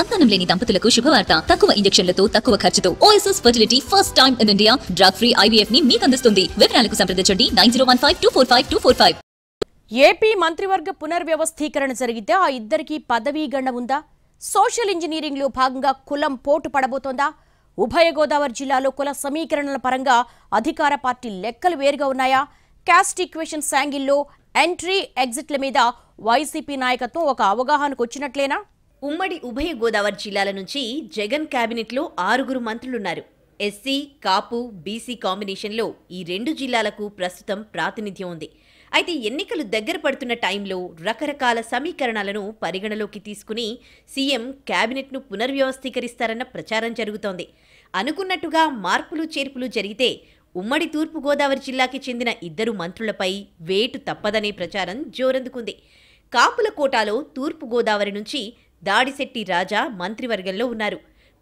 సంతానం లేని దంపతులకు శుభవార్త తక్కువ ఇంజక్షన్లతో తక్కువ ఖర్చుతో OSS fertility first time in India drug free IVF ని మీకు అందిస్తుంది వివరాలకు సంప్రదించండి nine zero one five two four five two four five AP మంత్రివర్గ పునర్వ్యవస్థీకరణ జరిగితే ఆ ఇద్దరికి పదవీ గణ ఉందా సోషల్ ఇంజనీరింగ్ లో భాగంగా కులం పోటు పడబోతోందా ఉభయ గోదావరి జిల్లాలో కుల సమీకరణల పరంగా అధికార పార్టీ లెక్కలు వేరుగా ఉన్నాయా క్యాస్ట్ ఈక్వేషన్ శాంగిల్లో ఎంట్రీ ఎగ్జిట్ల మీద వైసీపీ నాయకత్వం ఒక అవగాహనకు వచ్చినట్లేనా ఉమ్మడి ఉభయ గోదావరి జిల్లాల నుంచి జగన్ క్యాబినెట్లో ఆరుగురు మంత్రులున్నారు ఎస్సీ కాపు బీసీ కాంబినేషన్లో ఈ రెండు జిల్లాలకు ప్రస్తుతం ప్రాతినిధ్యం ఉంది అయితే ఎన్నికలు దగ్గర పడుతున్న టైంలో రకరకాల సమీకరణాలను పరిగణలోకి తీసుకుని సీఎం క్యాబినెట్ను పునర్వ్యవస్థీకరిస్తారన్న ప్రచారం జరుగుతోంది అనుకున్నట్టుగా మార్పులు చేర్పులు జరిగితే ఉమ్మడి తూర్పుగోదావరి జిల్లాకి చెందిన ఇద్దరు మంత్రులపై వేటు తప్పదనే ప్రచారం జోరందుకుంది కాపుల కోటాలో తూర్పుగోదావరి నుంచి దాడిశెట్టి రాజా మంత్రివర్గంలో ఉన్నారు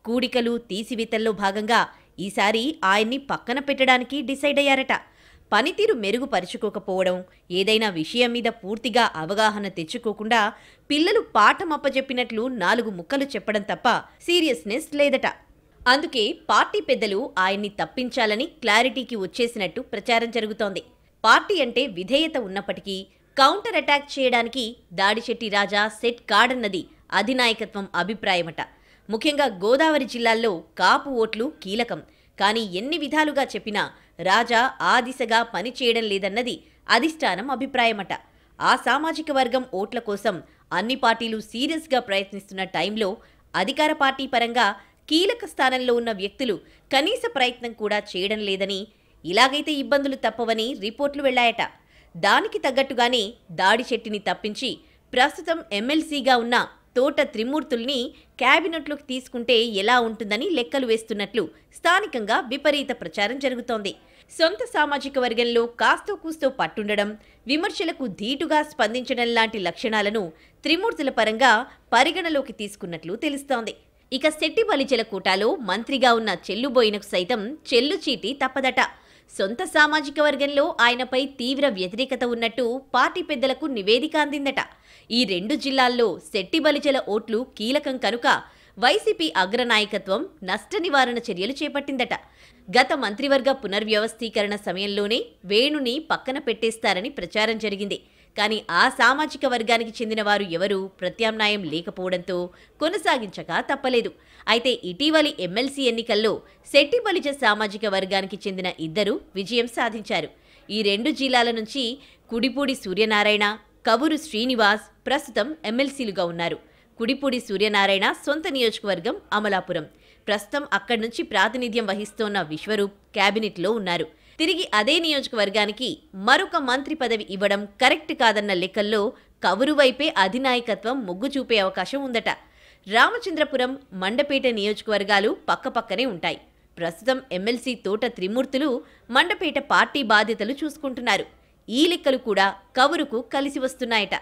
కూడికలు తీసివేతల్లో భాగంగా ఈసారి ఆయన్ని పక్కన పెట్టడానికి డిసైడ్ అయ్యారట పనితీరు మెరుగుపరుచుకోకపోవడం ఏదైనా విషయం మీద పూర్తిగా అవగాహన తెచ్చుకోకుండా పిల్లలు పాఠం నాలుగు ముక్కలు చెప్పడం తప్ప సీరియస్నెస్ లేదట అందుకే పార్టీ పెద్దలు ఆయన్ని తప్పించాలని క్లారిటీకి వచ్చేసినట్టు ప్రచారం జరుగుతోంది పార్టీ అంటే విధేయత ఉన్నప్పటికీ కౌంటర్ అటాక్ చేయడానికి దాడిశెట్టి రాజా సెట్ కాడన్నది అధినాయకత్వం అభిప్రాయమట ముఖ్యంగా గోదావరి జిల్లాల్లో కాపు ఓట్లు కీలకం కానీ ఎన్ని విధాలుగా చెప్పినా రాజా ఆ దిశగా పనిచేయడం లేదన్నది అధిష్టానం అభిప్రాయమట ఆ సామాజిక వర్గం ఓట్ల కోసం అన్ని పార్టీలు సీరియస్గా ప్రయత్నిస్తున్న టైంలో అధికార పార్టీ పరంగా కీలక స్థానంలో ఉన్న వ్యక్తులు కనీస ప్రయత్నం కూడా చేయడం లేదని ఇలాగైతే ఇబ్బందులు తప్పవని రిపోర్ట్లు వెళ్లాయట దానికి తగ్గట్టుగానే దాడి చెట్టిని తప్పించి ప్రస్తుతం ఎమ్మెల్సీగా ఉన్న తోట త్రిమూర్తుల్ని క్యాబినెట్లోకి తీసుకుంటే ఎలా ఉంటుందని లెక్కలు వేస్తున్నట్లు స్థానికంగా విపరీత ప్రచారం జరుగుతోంది సొంత సామాజిక వర్గంలో కాస్తో కూస్తో పట్టుండడం విమర్శలకు ధీటుగా స్పందించడం లాంటి లక్షణాలను త్రిమూర్తుల పరంగా పరిగణలోకి తీసుకున్నట్లు తెలుస్తోంది ఇక శెట్టి బలిజల కోటాలో మంత్రిగా ఉన్న చెల్లుబోయినకు సైతం చీటి తప్పదట సొంత సామాజిక వర్గంలో ఆయనపై తీవ్ర వ్యతిరేకత ఉన్నట్టు పార్టీ పెద్దలకు నివేదిక అందిందట ఈ రెండు జిల్లాల్లో శెట్టి బలిజల ఓట్లు కీలకం కనుక వైసీపీ అగ్రనాయకత్వం నష్ట నివారణ చర్యలు చేపట్టిందట గత మంత్రివర్గ పునర్వ్యవస్థీకరణ సమయంలోనే వేణుని పక్కన పెట్టేస్తారని ప్రచారం జరిగింది కానీ ఆ సామాజిక వర్గానికి చెందిన వారు ఎవరూ ప్రత్యామ్నాయం లేకపోవడంతో కొనసాగించక తప్పలేదు అయితే ఇటీవలి ఎమ్మెల్సీ ఎన్నికల్లో శెట్టి బలిజ సామాజిక వర్గానికి చెందిన ఇద్దరు విజయం సాధించారు ఈ రెండు జిల్లాల నుంచి కుడిపూడి సూర్యనారాయణ కవురు శ్రీనివాస్ ప్రస్తుతం ఎమ్మెల్సీలుగా ఉన్నారు కుడిపూడి సూర్యనారాయణ సొంత నియోజకవర్గం అమలాపురం ప్రస్తుతం అక్కడి నుంచి ప్రాతినిధ్యం వహిస్తోన్న విశ్వరూప్ క్యాబినెట్లో ఉన్నారు తిరిగి అదే నియోజకవర్గానికి మరొక మంత్రి పదవి ఇవ్వడం కరెక్ట్ కాదన్న లెక్కల్లో కవురు వైపే అధినాయకత్వం మొగ్గు చూపే అవకాశం ఉందట రామచంద్రపురం మండపేట నియోజకవర్గాలు పక్కపక్కనే ఉంటాయి ప్రస్తుతం ఎమ్మెల్సీ తోట త్రిమూర్తులు మండపేట పార్టీ బాధ్యతలు చూసుకుంటున్నారు ఈ లెక్కలు కూడా కవురుకు కలిసి వస్తున్నాయట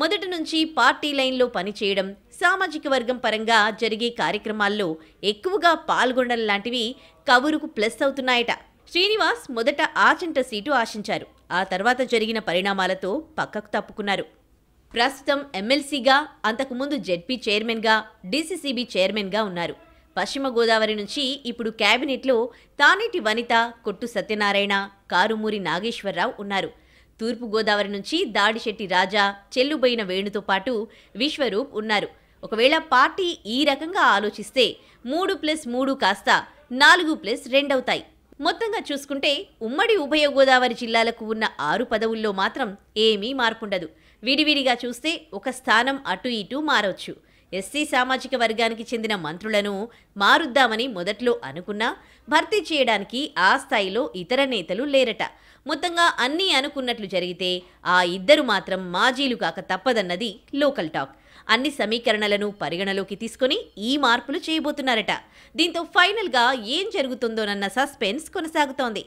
మొదటి నుంచి పార్టీ లైన్లో పనిచేయడం సామాజిక వర్గం పరంగా జరిగే కార్యక్రమాల్లో ఎక్కువగా పాల్గొనడం లాంటివి కవురుకు ప్లస్ అవుతున్నాయట శ్రీనివాస్ మొదట ఆచంట సీటు ఆశించారు ఆ తర్వాత జరిగిన పరిణామాలతో పక్కకు తప్పుకున్నారు ప్రస్తుతం ఎమ్మెల్సీగా అంతకుముందు జెడ్పీ చైర్మన్గా డీసీసీబీ చైర్మన్గా ఉన్నారు పశ్చిమ గోదావరి నుంచి ఇప్పుడు కేబినెట్లో తానేటి వనిత కొట్టు సత్యనారాయణ కారుమూరి నాగేశ్వరరావు ఉన్నారు తూర్పు గోదావరి నుంచి దాడిశెట్టి రాజా చెల్లుబోయిన వేణుతో పాటు విశ్వరూప్ ఉన్నారు ఒకవేళ పార్టీ ఈ రకంగా ఆలోచిస్తే మూడు ప్లస్ మూడు కాస్త నాలుగు ప్లస్ రెండవుతాయి మొత్తంగా చూసుకుంటే ఉమ్మడి ఉభయ గోదావరి జిల్లాలకు ఉన్న ఆరు పదవుల్లో మాత్రం ఏమీ మార్పుండదు విడివిడిగా చూస్తే ఒక స్థానం అటు ఇటు మారవచ్చు ఎస్సీ సామాజిక వర్గానికి చెందిన మంత్రులను మారుద్దామని మొదట్లో అనుకున్నా భర్తీ చేయడానికి ఆ స్థాయిలో ఇతర నేతలు లేరట మొత్తంగా అన్నీ అనుకున్నట్లు జరిగితే ఆ ఇద్దరు మాత్రం మాజీలు కాక తప్పదన్నది లోకల్ టాక్ అన్ని సమీకరణలను పరిగణలోకి తీసుకుని ఈ మార్పులు చేయబోతున్నారట దీంతో ఫైనల్గా ఏం జరుగుతుందోనన్న సస్పెన్స్ కొనసాగుతోంది